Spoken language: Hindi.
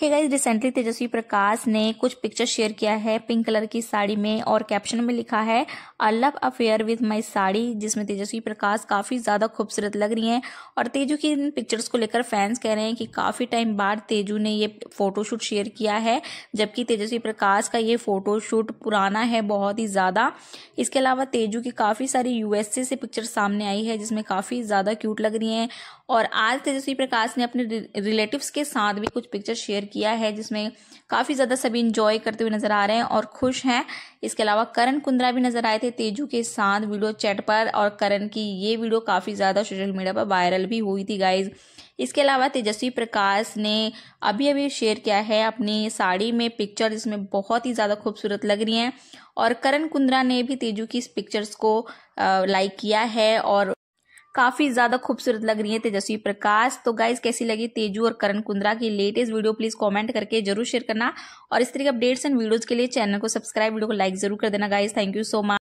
हे गाइस रिसेंटली तेजस्वी प्रकाश ने कुछ पिक्चर शेयर किया है पिंक कलर की साड़ी में और कैप्शन में लिखा है I love affair with my sari जिसमें तेजस्वी प्रकाश काफ़ी ज़्यादा खूबसूरत लग रही हैं और तेजू की इन पिक्चर्स को लेकर फैंस कह रहे हैं कि काफ़ी टाइम बाद तेजू ने ये फ़ोटोशूट शेयर किया है जबकि तेजस्वी प्रकाश का ये फ़ोटोशूट पुराना है बहुत ही ज़्यादा इसके अलावा तेजू की काफ़ी सारी यूएसए से पिक्चर सामने आई है जिसमें काफ़ी ज़्यादा क्यूट लग रही हैं और आज तेजस्वी प्रकाश ने अपने रिलेटिव्स के साथ भी कुछ पिक्चर शेयर किया है जिसमें काफ़ी ज़्यादा सभी इंजॉय करते हुए नज़र आ रहे हैं और खुश हैं इसके अलावा करण कुंद्रा भी नज़र आए थे तेजू के साथ वीडियो चैट पर और करण की ये वीडियो काफ़ी ज़्यादा सोशल मीडिया पर वायरल भी हुई थी गाइज इसके अलावा तेजस्वी प्रकाश ने अभी अभी शेयर किया है अपनी साड़ी में पिक्चर जिसमें बहुत ही ज़्यादा खूबसूरत लग रही हैं और करण कुंद्रा ने भी तेजू की इस पिक्चर्स को लाइक किया है और काफी ज्यादा खूबसूरत लग रही है तेजस्वी प्रकाश तो गाइज कैसी लगी तेजू और करण कुंद्रा की लेटेस्ट वीडियो प्लीज कॉमेंट करके जरूर शेयर करना और इस तरह के अपडेट्स एंड वीडियोज के लिए चैनल को सब्सक्राइब वीडियो को लाइक जरूर कर देना guys thank you so much